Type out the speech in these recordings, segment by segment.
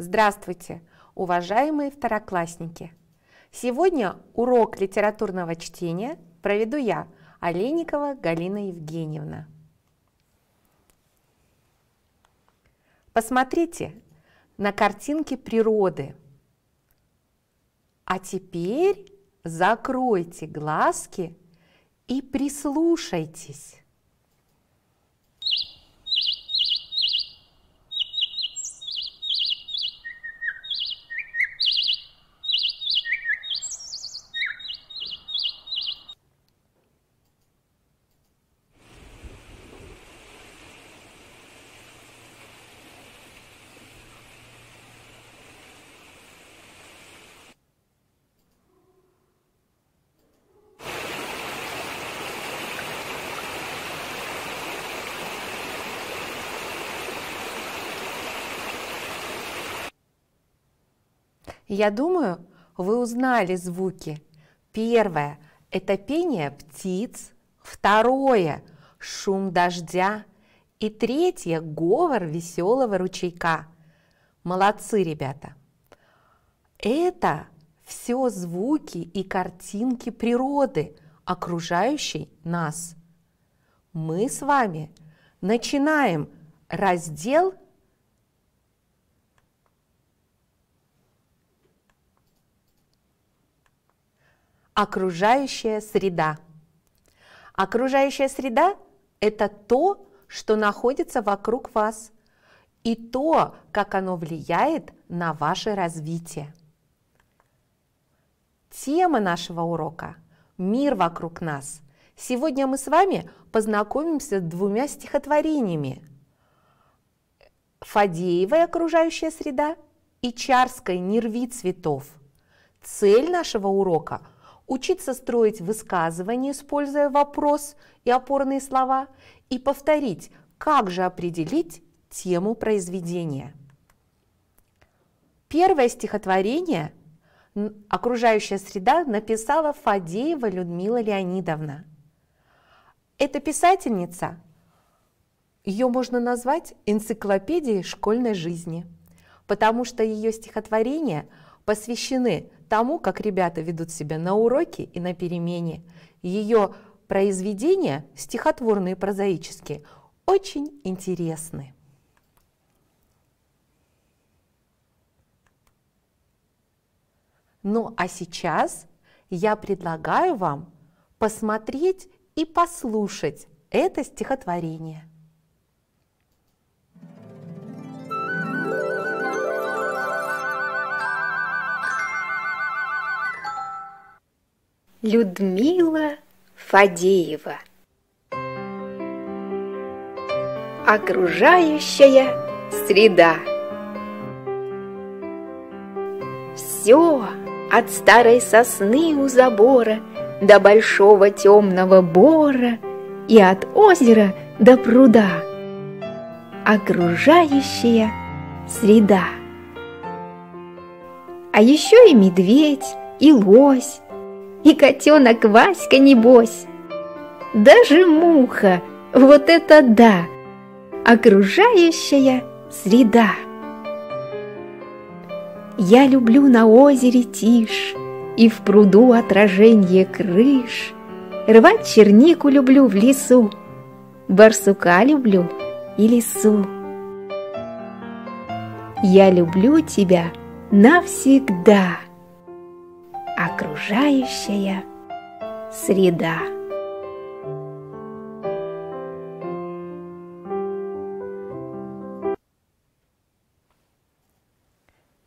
Здравствуйте, уважаемые второклассники! Сегодня урок литературного чтения проведу я, Олейникова Галина Евгеньевна. Посмотрите на картинки природы. А теперь закройте глазки и прислушайтесь. Я думаю, вы узнали звуки. Первое – это пение птиц. Второе – шум дождя. И третье – говор веселого ручейка. Молодцы, ребята! Это все звуки и картинки природы, окружающей нас. Мы с вами начинаем раздел – Окружающая среда. Окружающая среда – это то, что находится вокруг вас, и то, как оно влияет на ваше развитие. Тема нашего урока – «Мир вокруг нас». Сегодня мы с вами познакомимся с двумя стихотворениями «Фадеевая окружающая среда» и «Чарской нерви цветов». Цель нашего урока – учиться строить высказывание, используя вопрос и опорные слова, и повторить, как же определить тему произведения. Первое стихотворение «Окружающая среда» написала Фадеева Людмила Леонидовна. Эта писательница, ее можно назвать энциклопедией школьной жизни, потому что ее стихотворения посвящены тому, как ребята ведут себя на уроке и на перемене. Ее произведения, стихотворные и прозаические, очень интересны. Ну а сейчас я предлагаю вам посмотреть и послушать это стихотворение. Людмила Фадеева Окружающая среда Все от старой сосны у забора До большого темного бора И от озера до пруда Окружающая среда А еще и медведь, и лось, и котенок Васька небось. Даже муха, вот это да! Окружающая среда. Я люблю на озере тишь и в пруду отражение крыш. Рвать чернику люблю в лесу, барсука люблю и лесу. Я люблю тебя навсегда окружающая среда.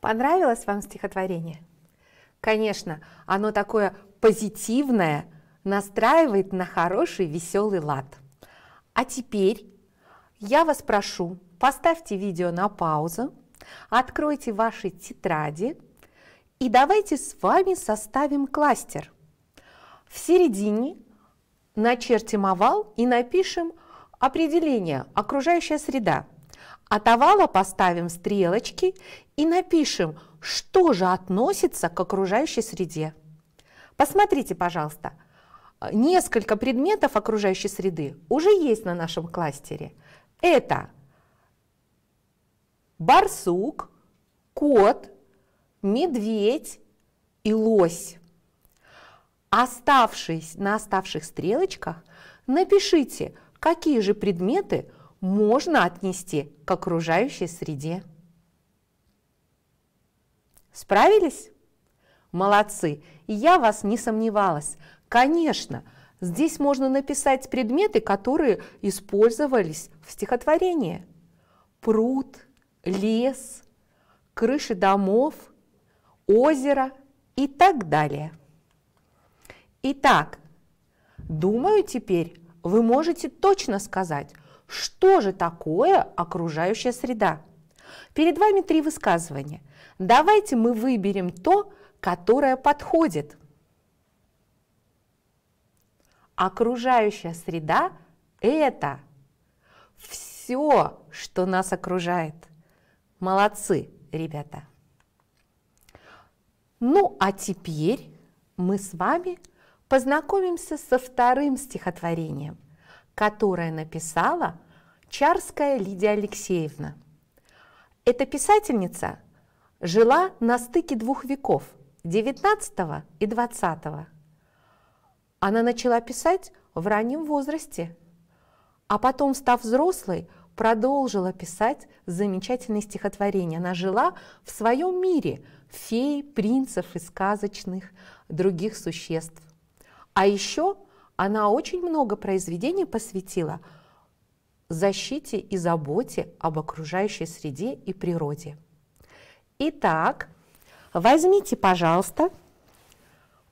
Понравилось вам стихотворение? Конечно, оно такое позитивное, настраивает на хороший веселый лад. А теперь я вас прошу, поставьте видео на паузу, откройте ваши тетради – и давайте с вами составим кластер. В середине начертим овал и напишем определение «окружающая среда». От овала поставим стрелочки и напишем, что же относится к окружающей среде. Посмотрите, пожалуйста, несколько предметов окружающей среды уже есть на нашем кластере. Это барсук, кот – медведь и лось. Оставшись на оставших стрелочках, напишите, какие же предметы можно отнести к окружающей среде. Справились? Молодцы! Я вас не сомневалась. Конечно, здесь можно написать предметы, которые использовались в стихотворении. Пруд, лес, крыши домов – озеро и так далее. Итак, думаю, теперь вы можете точно сказать, что же такое окружающая среда. Перед вами три высказывания. Давайте мы выберем то, которое подходит. Окружающая среда – это все, что нас окружает. Молодцы, ребята! Ну а теперь мы с вами познакомимся со вторым стихотворением, которое написала Чарская Лидия Алексеевна. Эта писательница жила на стыке двух веков, 19 и 20. Она начала писать в раннем возрасте, а потом, став взрослой, продолжила писать замечательные стихотворения. Она жила в своем мире фей, принцев и сказочных других существ. А еще она очень много произведений посвятила защите и заботе об окружающей среде и природе. Итак, возьмите, пожалуйста,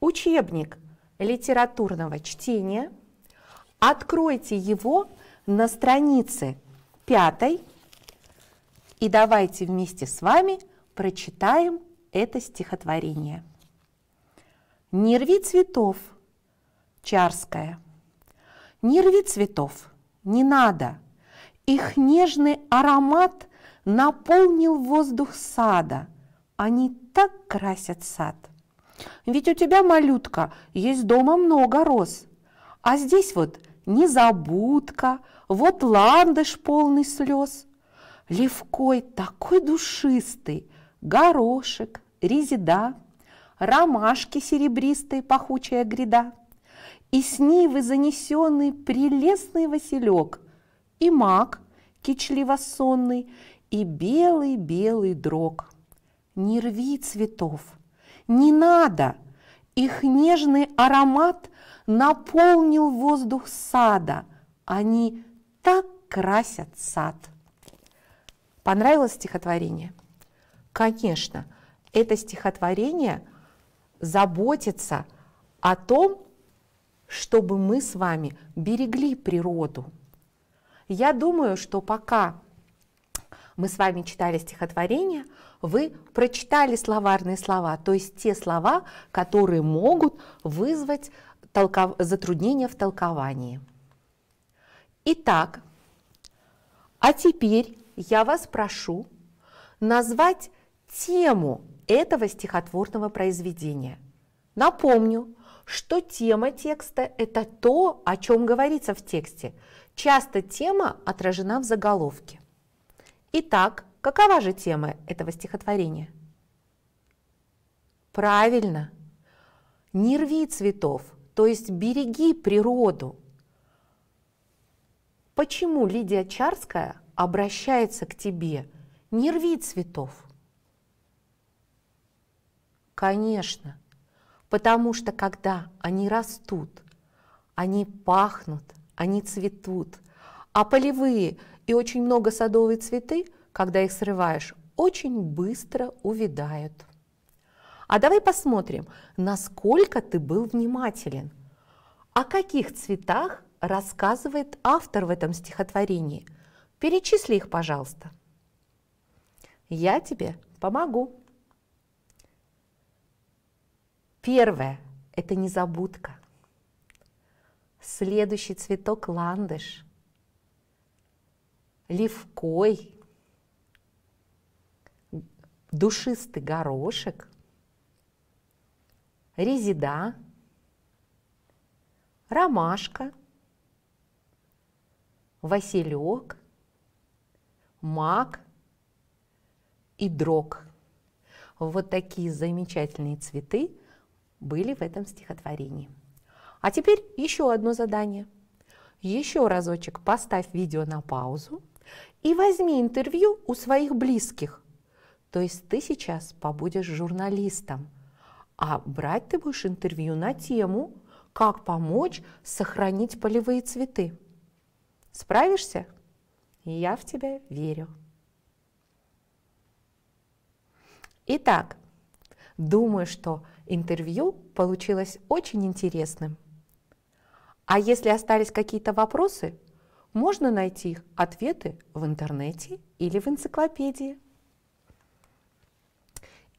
учебник литературного чтения, откройте его на странице пятой. И давайте вместе с вами прочитаем это стихотворение. «Не рви цветов» Чарская. «Не рви цветов, не надо, их нежный аромат наполнил воздух сада, они так красят сад. Ведь у тебя, малютка, есть дома много роз, а здесь вот незабудка, вот ландыш полный слез. Левкой такой душистый, горошек, резида, ромашки серебристые, пахучая гряда, и с нивы занесенный прелестный василек, и мак, кичливо сонный, и белый-белый дрог. Не рви цветов, не надо, их нежный аромат – наполнил воздух сада. Они так красят сад. Понравилось стихотворение? Конечно, это стихотворение заботится о том, чтобы мы с вами берегли природу. Я думаю, что пока мы с вами читали стихотворение, вы прочитали словарные слова, то есть те слова, которые могут вызвать толков... затруднения в толковании. Итак, а теперь я вас прошу назвать тему этого стихотворного произведения. Напомню, что тема текста – это то, о чем говорится в тексте. Часто тема отражена в заголовке. Итак, какова же тема этого стихотворения? Правильно, не рви цветов – то есть береги природу. Почему Лидия Чарская обращается к тебе? Не рви цветов. Конечно, потому что когда они растут, они пахнут, они цветут. А полевые и очень много садовые цветы, когда их срываешь, очень быстро увядают. А давай посмотрим, насколько ты был внимателен. О каких цветах рассказывает автор в этом стихотворении? Перечисли их, пожалуйста. Я тебе помогу. Первое – это незабудка. Следующий цветок – ландыш. Левкой, душистый горошек – резида, ромашка, василек, мак и дрог. Вот такие замечательные цветы были в этом стихотворении. А теперь еще одно задание. Еще разочек поставь видео на паузу и возьми интервью у своих близких. То есть ты сейчас побудешь журналистом – а брать ты будешь интервью на тему, как помочь сохранить полевые цветы. Справишься? Я в тебя верю. Итак, думаю, что интервью получилось очень интересным. А если остались какие-то вопросы, можно найти их ответы в интернете или в энциклопедии.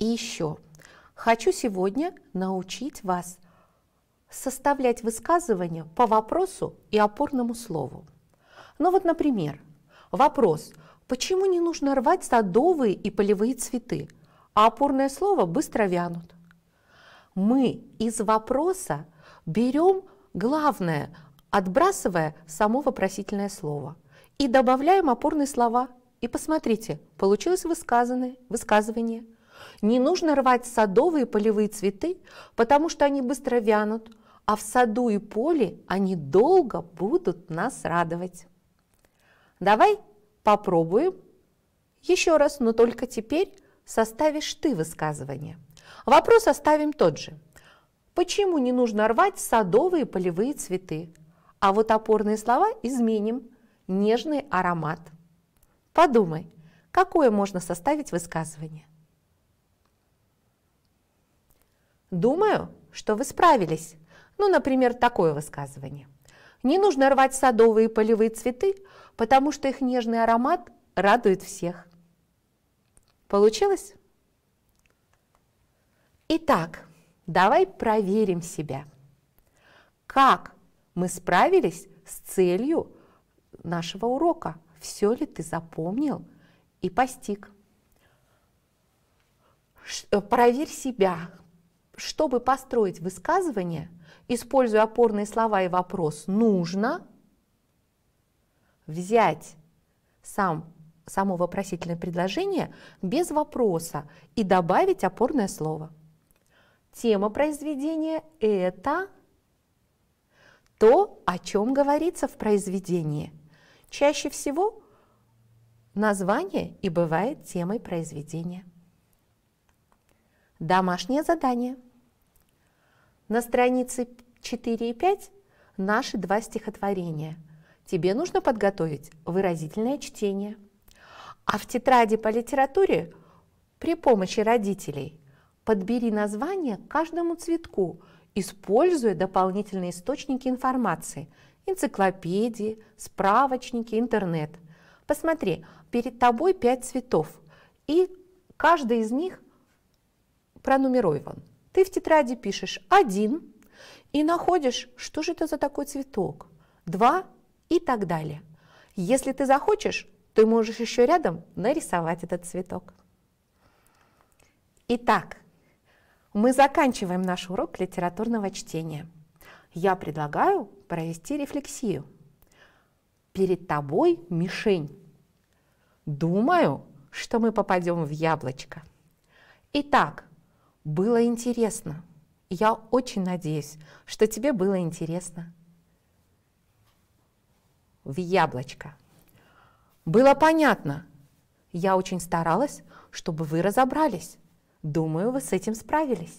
И еще – Хочу сегодня научить вас составлять высказывания по вопросу и опорному слову. Ну вот, например, вопрос «Почему не нужно рвать садовые и полевые цветы, а опорное слово быстро вянут?» Мы из вопроса берем главное, отбрасывая само вопросительное слово, и добавляем опорные слова. И посмотрите, получилось высказанное, высказывание – не нужно рвать садовые и полевые цветы, потому что они быстро вянут, а в саду и поле они долго будут нас радовать. Давай попробуем еще раз, но только теперь составишь ты высказывание. Вопрос оставим тот же. Почему не нужно рвать садовые и полевые цветы? А вот опорные слова изменим. Нежный аромат. Подумай, какое можно составить высказывание? Думаю, что вы справились. Ну, например, такое высказывание. Не нужно рвать садовые и полевые цветы, потому что их нежный аромат радует всех. Получилось? Итак, давай проверим себя. Как мы справились с целью нашего урока? Все ли ты запомнил и постиг? Э, проверь себя, чтобы построить высказывание, используя опорные слова и вопрос «нужно», взять сам, само вопросительное предложение без вопроса и добавить опорное слово. Тема произведения – это то, о чем говорится в произведении. Чаще всего название и бывает темой произведения. Домашнее задание – на странице 4 и 5 наши два стихотворения. Тебе нужно подготовить выразительное чтение. А в тетради по литературе при помощи родителей подбери название каждому цветку, используя дополнительные источники информации – энциклопедии, справочники, интернет. Посмотри, перед тобой пять цветов, и каждый из них пронумерован – ты в тетради пишешь один и находишь, что же это за такой цветок, два и так далее. Если ты захочешь, ты можешь еще рядом нарисовать этот цветок. Итак, мы заканчиваем наш урок литературного чтения. Я предлагаю провести рефлексию. Перед тобой мишень. Думаю, что мы попадем в яблочко. Итак, было интересно. Я очень надеюсь, что тебе было интересно. В яблочко. Было понятно. Я очень старалась, чтобы вы разобрались. Думаю, вы с этим справились.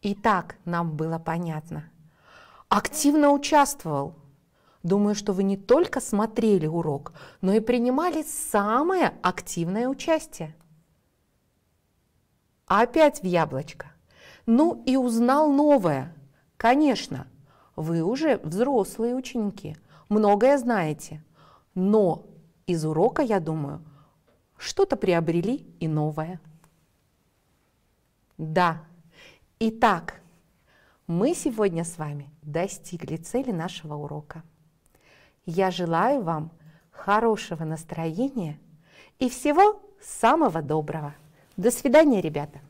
И так нам было понятно. Активно участвовал. Думаю, что вы не только смотрели урок, но и принимали самое активное участие опять в яблочко. Ну и узнал новое. Конечно, вы уже взрослые ученики, многое знаете, но из урока, я думаю, что-то приобрели и новое. Да, итак, мы сегодня с вами достигли цели нашего урока. Я желаю вам хорошего настроения и всего самого доброго! До свидания, ребята.